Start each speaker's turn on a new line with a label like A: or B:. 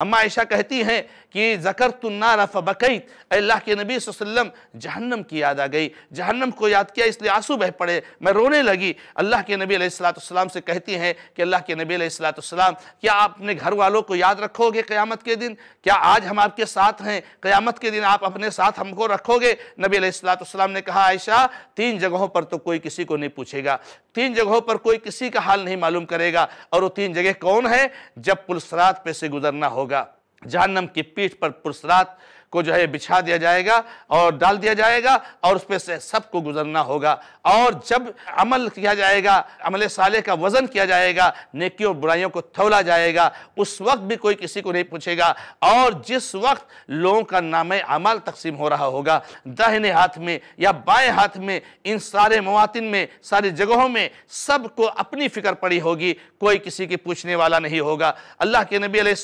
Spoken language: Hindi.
A: अम्मा ऐशा कहती हैं कि ज़कर तुन्नारा फ़बकैत अल्लाह के नबी वसल्लम जहन्नम की याद आ गई जहन्नम को याद किया इसलिए आंसू बह पड़े मैं रोने लगी अल्लाह के नबी सलाम से कहती हैं कि अल्लाह के नबी सलाम क्या आप अपने घर वालों को याद रखोगे क़्यामत के दिन क्या आज हम आपके साथ हैं क़्यामत के दिन आप अपने साथ हमको रखोगे नबी सलाम ने कहा आयशा तीन जगहों पर तो कोई किसी को नहीं पूछेगा तीन जगहों पर कोई किसी का हाल नहीं मालूम करेगा और वो तीन जगह कौन है जब पुलसरात पे से गुजरना होगा होगा जहन्नम की पीठ पर पुरसरात को जो है बिछा दिया जाएगा और डाल दिया जाएगा और उस पर से सबको गुजरना होगा और जब अमल किया जाएगा अमल साले का वज़न किया जाएगा नेकी और बुराइयों को थौला जाएगा उस वक्त भी कोई किसी को नहीं पूछेगा और जिस वक्त लोगों का नाम अमल तकसीम हो रहा होगा दाहिने हाथ में या बाएं हाथ में इन सारे मवातिन में सारी जगहों में सबको अपनी फ़िक्र पड़ी होगी कोई किसी की पूछने वाला नहीं होगा अल्लाह के नबी